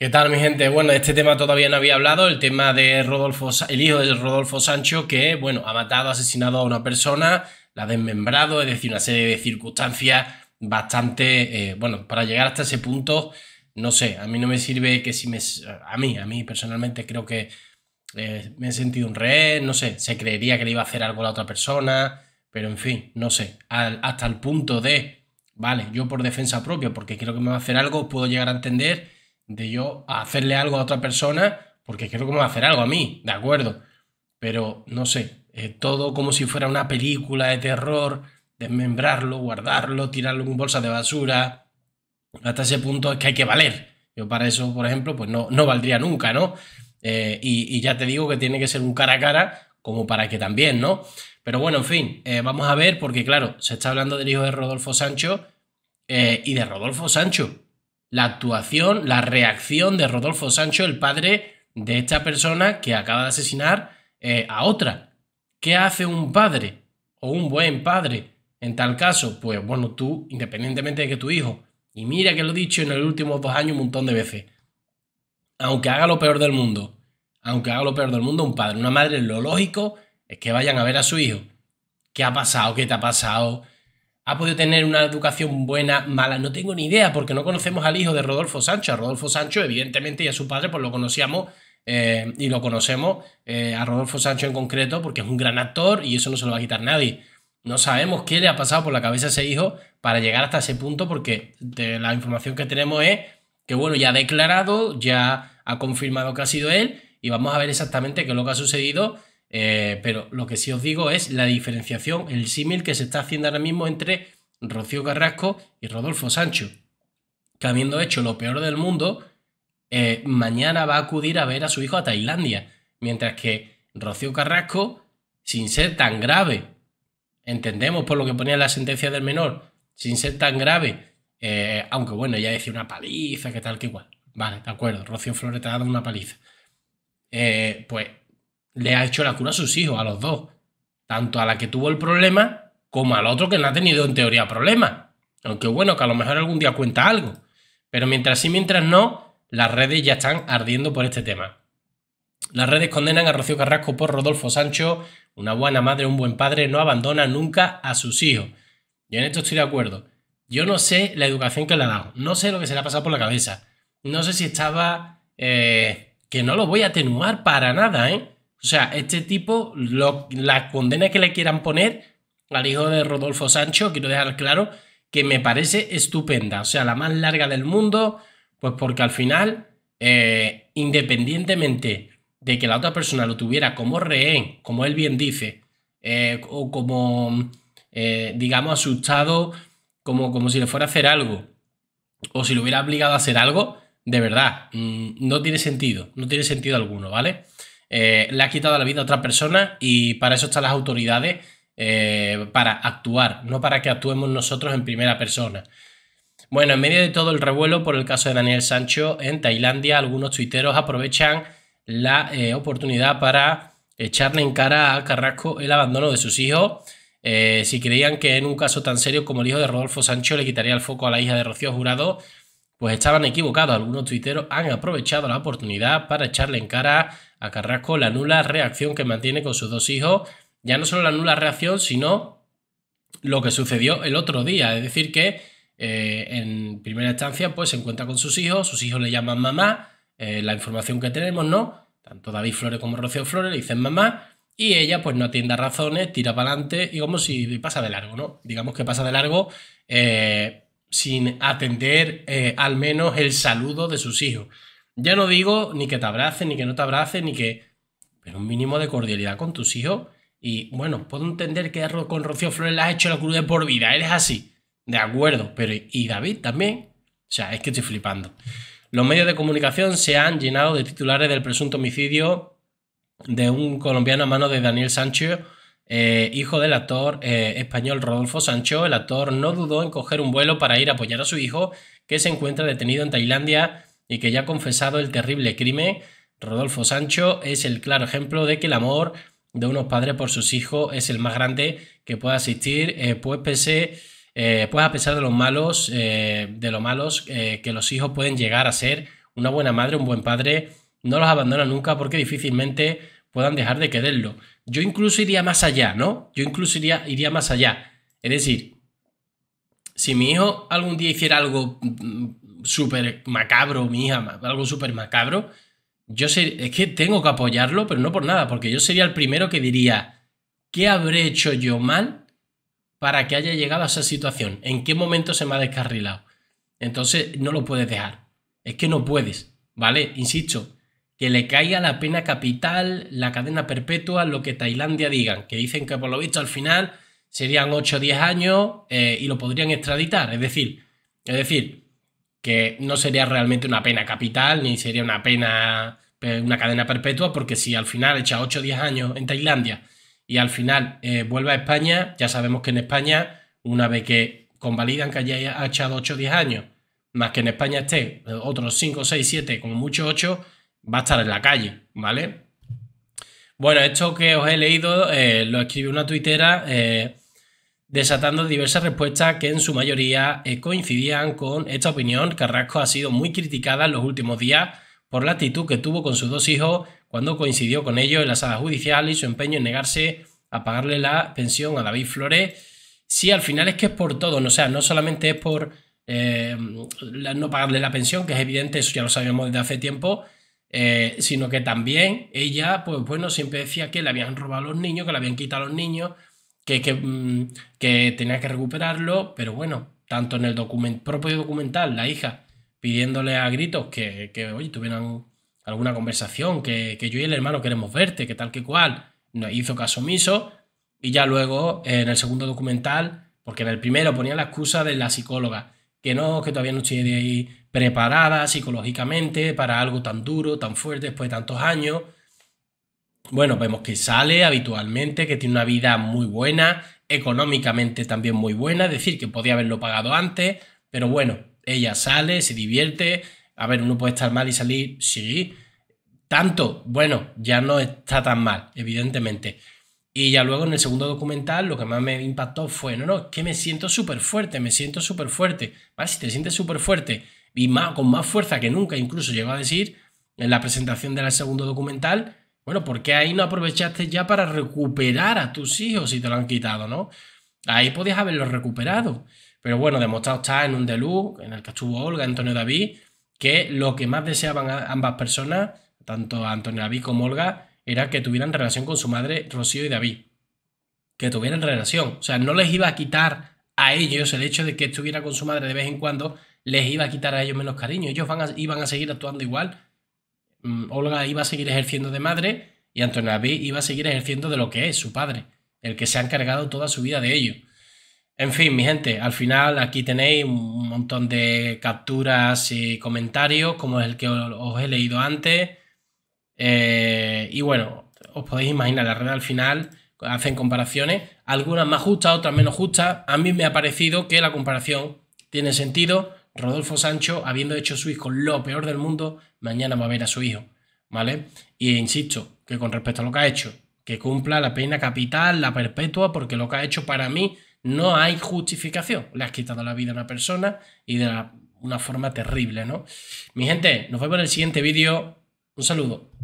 ¿Qué tal, mi gente? Bueno, este tema todavía no había hablado, el tema de Rodolfo, el hijo de Rodolfo Sancho, que, bueno, ha matado, asesinado a una persona, la ha desmembrado, es decir, una serie de circunstancias bastante, eh, bueno, para llegar hasta ese punto, no sé, a mí no me sirve que si me, a mí, a mí personalmente creo que eh, me he sentido un rehén, no sé, se creería que le iba a hacer algo a la otra persona, pero en fin, no sé, hasta el punto de, vale, yo por defensa propia, porque creo que me va a hacer algo, puedo llegar a entender de yo hacerle algo a otra persona porque quiero como hacer algo a mí, ¿de acuerdo? Pero no sé, es eh, todo como si fuera una película de terror, desmembrarlo, guardarlo, tirarlo en bolsa de basura. Hasta ese punto es que hay que valer. Yo para eso, por ejemplo, pues no, no valdría nunca, ¿no? Eh, y, ya te digo que tiene que ser un cara a cara como para que también, ¿no? Pero bueno, en fin, eh, vamos a ver porque claro, se está hablando del hijo de Rodolfo Sancho y de Rodolfo Sancho la actuación, la reacción de Rodolfo Sancho, el padre de esta persona que acaba de asesinar eh, a otra. ¿Qué hace un padre o un buen padre en tal caso? Pues bueno, tú, independientemente de que tu hijo, y mira que lo he dicho en los últimos dos años un montón de veces, aunque haga lo peor del mundo, aunque haga lo peor del mundo, un padre, una madre, lo lógico es que vayan a ver a su hijo. ¿Qué ha pasado? ¿Qué te ha pasado? ¿Ha podido tener una educación buena, mala? No tengo ni idea, porque no conocemos al hijo de Rodolfo Sancho. A Rodolfo Sancho, evidentemente, y a su padre, pues lo conocíamos eh, y lo conocemos, eh, a Rodolfo Sancho en concreto, porque es un gran actor y eso no se lo va a quitar nadie. No sabemos qué le ha pasado por la cabeza a ese hijo para llegar hasta ese punto, porque de la información que tenemos es que, bueno, ya ha declarado, ya ha confirmado que ha sido él, y vamos a ver exactamente qué es lo que ha sucedido eh, pero lo que sí os digo es la diferenciación, el símil que se está haciendo ahora mismo entre Rocío Carrasco y Rodolfo Sancho, que habiendo hecho lo peor del mundo, eh, mañana va a acudir a ver a su hijo a Tailandia, mientras que Rocío Carrasco, sin ser tan grave, entendemos por lo que ponía en la sentencia del menor, sin ser tan grave, eh, aunque bueno, ya decía una paliza, que tal, que igual. Vale, de acuerdo, Rocío Flores te ha dado una paliza. pues le ha hecho la cura a sus hijos, a los dos. Tanto a la que tuvo el problema como al otro que no ha tenido en teoría problema. Aunque bueno, que a lo mejor algún día cuenta algo. Pero mientras sí, mientras no, las redes ya están ardiendo por este tema. Las redes condenan a Rocío Carrasco por Rodolfo Sancho. Una buena madre, un buen padre no abandona nunca a sus hijos. Yo en esto estoy de acuerdo. Yo no sé la educación que le ha dado. No sé lo que se le ha pasado por la cabeza. No sé si estaba... Eh, que no lo voy a atenuar para nada, ¿eh? O sea, este tipo, lo, la condena que le quieran poner al hijo de Rodolfo Sancho, quiero dejar claro que me parece estupenda. O sea, la más larga del mundo, pues porque al final, eh, independientemente de que la otra persona lo tuviera como rehén, como él bien dice, eh, o como, eh, digamos, asustado, como, como si le fuera a hacer algo, o si lo hubiera obligado a hacer algo, de verdad, mm, no tiene sentido, no tiene sentido alguno, ¿vale? Eh, le ha quitado la vida a otra persona y para eso están las autoridades, eh, para actuar, no para que actuemos nosotros en primera persona. Bueno, en medio de todo el revuelo por el caso de Daniel Sancho en Tailandia, algunos tuiteros aprovechan la eh, oportunidad para echarle en cara a Carrasco el abandono de sus hijos. si creían que en un caso tan serio como el hijo de Rodolfo Sancho le quitaría el foco a la hija de Rocío Jurado, pues estaban equivocados, algunos tuiteros han aprovechado la oportunidad para echarle en cara a Carrasco la nula reacción que mantiene con sus dos hijos, ya no solo la nula reacción, sino lo que sucedió el otro día, es decir que eh, en primera instancia pues se encuentra con sus hijos, sus hijos le llaman mamá, eh, la información que tenemos, ¿no? Tanto David Flores como Rocío Flores le dicen mamá, y ella pues no atiende razones, tira para adelante y como si pasa de largo, ¿no? Digamos que pasa de largo. Eh, sin atender eh, al menos el saludo de sus hijos. Ya no digo ni que te abrace, ni que no te abrace, ni que... Pero un mínimo de cordialidad con tus hijos. Y bueno, puedo entender que con Rocío Flores le has hecho la cruz de por vida, eres así. De acuerdo, pero ¿y David también? O sea, es que estoy flipando. Los medios de comunicación se han llenado de titulares del presunto homicidio de un colombiano a mano de Daniel Sánchez... Eh, hijo del actor eh, español Rodolfo Sancho, el actor no dudó en coger un vuelo para ir a apoyar a su hijo, que se encuentra detenido en Tailandia y que ya ha confesado el terrible crimen. Rodolfo Sancho es el claro ejemplo de que el amor de unos padres por sus hijos es el más grande que pueda existir, eh, pues, pues a pesar de los malos, de los malos que los hijos pueden llegar a ser, una buena madre, un buen padre, no los abandona nunca porque difícilmente puedan dejar de quererlo. Yo incluso iría más allá, ¿no? Yo incluso iría, iría más allá. Es decir, si mi hijo algún día hiciera algo mm, súper macabro, mi hija, algo súper macabro, yo sé, es que tengo que apoyarlo, pero no por nada, porque yo sería el primero que diría, ¿qué habré hecho yo mal para que haya llegado a esa situación? ¿En qué momento se me ha descarrilado? Entonces no lo puedes dejar. Es que no puedes, ¿vale? Insisto, que le caiga la pena capital, la cadena perpetua, lo que Tailandia digan, que dicen que por lo visto al final serían 8 o 10 años eh, y lo podrían extraditar. Es decir, es decir, que no sería realmente una pena capital, ni sería una pena, eh, una cadena perpetua, porque si al final echa 8 o 10 años en Tailandia y al final eh, vuelve a España, ya sabemos que en España, una vez que convalidan que haya echado 8 o 10 años, más que en España esté otros 5, 6, 7, como mucho 8, va a estar en la calle, ¿vale? Bueno, esto que os he leído eh, lo escribió una tuitera eh, desatando diversas respuestas que en su mayoría eh, coincidían con esta opinión. Carrasco ha sido muy criticada en los últimos días por la actitud que tuvo con sus dos hijos cuando coincidió con ellos en la sala judicial y su empeño en negarse a pagarle la pensión a David Flores. ...si al final es que es por todo, o sea, no solamente es por no pagarle la pensión, que es evidente, eso ya lo sabíamos desde hace tiempo, eh, sino que también ella, pues bueno, siempre decía que le habían robado a los niños, que le habían quitado a los niños, mm, que, tenía que recuperarlo, pero bueno, tanto en el document propio documental, la hija pidiéndole a gritos que, que oye, tuvieran alguna conversación, que, que, yo y el hermano queremos verte, que tal que cual, nos hizo caso omiso, y ya luego en el segundo documental, porque en el primero ponía la excusa de la psicóloga, que no, que todavía no estoy ahí preparada psicológicamente para algo tan duro, tan fuerte, después de tantos años. Bueno, vemos que sale habitualmente, que tiene una vida muy buena, económicamente también muy buena, es decir, que podía haberlo pagado antes, pero bueno, ella sale, se divierte, a ver, uno puede estar mal y salir, sí, tanto, bueno, ya no está tan mal, evidentemente. Y ya luego en el segundo documental lo que más me impactó fue, no, no, que me siento súper fuerte, me siento súper fuerte. Si te sientes súper fuerte y más, con más fuerza que nunca, incluso llegó a decir en la presentación del segundo documental, bueno, ¿por qué ahí no aprovechaste ya para recuperar a tus hijos si te lo han quitado, no? Ahí podías haberlo recuperado. Pero bueno, demostrado está en un Deluxe, en el que estuvo Olga, Antonio David, que lo que más deseaban ambas personas, tanto Antonio David como Olga, era que tuvieran relación con su madre Rocío y David. Que tuvieran relación. O sea, no les iba a quitar a ellos el hecho de que estuviera con su madre de vez en cuando, les iba a quitar a ellos menos cariño. Ellos van iban a seguir actuando igual. Mm, Olga iba a seguir ejerciendo de madre y Antonio David iba a seguir ejerciendo de lo que es su padre, el que se ha encargado toda su vida de ellos. En fin, mi gente, al final aquí tenéis un montón de capturas y comentarios, como el que os he leído antes. Eh, y bueno, os podéis imaginar, la red al final hacen comparaciones, algunas más justas, otras menos justas. A mí me ha parecido que la comparación tiene sentido. Rodolfo Sancho, habiendo hecho su hijo lo peor del mundo, mañana va a ver a su hijo, ¿vale? Y insisto, que con respecto a lo que ha hecho, que cumpla la pena capital, la perpetua, porque lo que ha hecho para mí no hay justificación. Le has quitado la vida a una persona y de una forma terrible, ¿no? Mi gente, nos vemos en el siguiente vídeo. Un saludo.